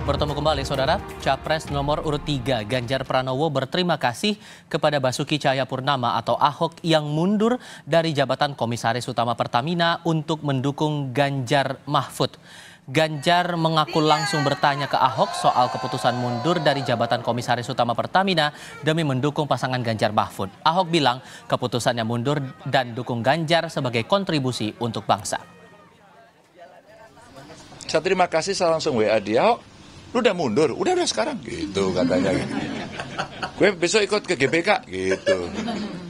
Bertemu kembali saudara, Capres nomor urut 3 Ganjar Pranowo berterima kasih kepada Basuki Cahayapurnama atau Ahok yang mundur dari jabatan Komisaris Utama Pertamina untuk mendukung Ganjar Mahfud. Ganjar mengaku langsung bertanya ke Ahok soal keputusan mundur dari jabatan Komisaris Utama Pertamina demi mendukung pasangan Ganjar Mahfud. Ahok bilang keputusannya mundur dan dukung Ganjar sebagai kontribusi untuk bangsa. Saya terima kasih, saya langsung WA dia lu udah mundur, udah udah sekarang gitu katanya. Gue besok ikut ke GBK gitu.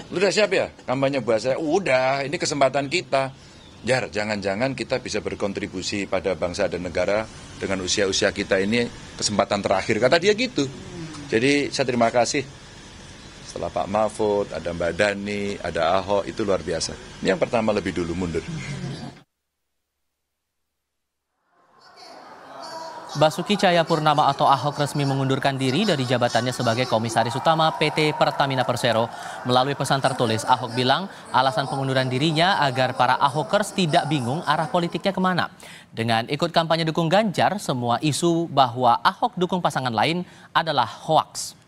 Lu udah siap ya kampanye buat saya? Udah, ini kesempatan kita. Jar, jangan-jangan kita bisa berkontribusi pada bangsa dan negara dengan usia-usia kita ini kesempatan terakhir. Kata dia gitu. Jadi saya terima kasih. Setelah Pak Mahfud, ada Mbak Dani, ada Ahok, itu luar biasa. Ini yang pertama lebih dulu mundur. Basuki Cahayapurnama atau Ahok resmi mengundurkan diri dari jabatannya sebagai Komisaris Utama PT Pertamina Persero. Melalui pesan tertulis, Ahok bilang alasan pengunduran dirinya agar para Ahokers tidak bingung arah politiknya kemana. Dengan ikut kampanye dukung Ganjar, semua isu bahwa Ahok dukung pasangan lain adalah hoaks.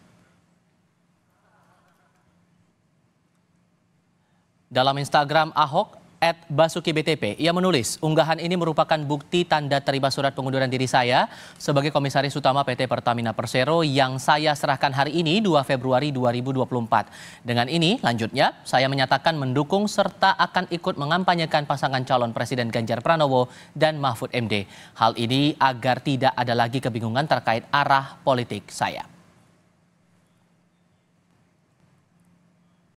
Dalam Instagram Ahok, at Basuki BTP. Ia menulis, unggahan ini merupakan bukti tanda terima surat pengunduran diri saya sebagai Komisaris Utama PT Pertamina Persero yang saya serahkan hari ini 2 Februari 2024. Dengan ini, lanjutnya, saya menyatakan mendukung serta akan ikut mengampanyekan pasangan calon Presiden Ganjar Pranowo dan Mahfud MD. Hal ini agar tidak ada lagi kebingungan terkait arah politik saya.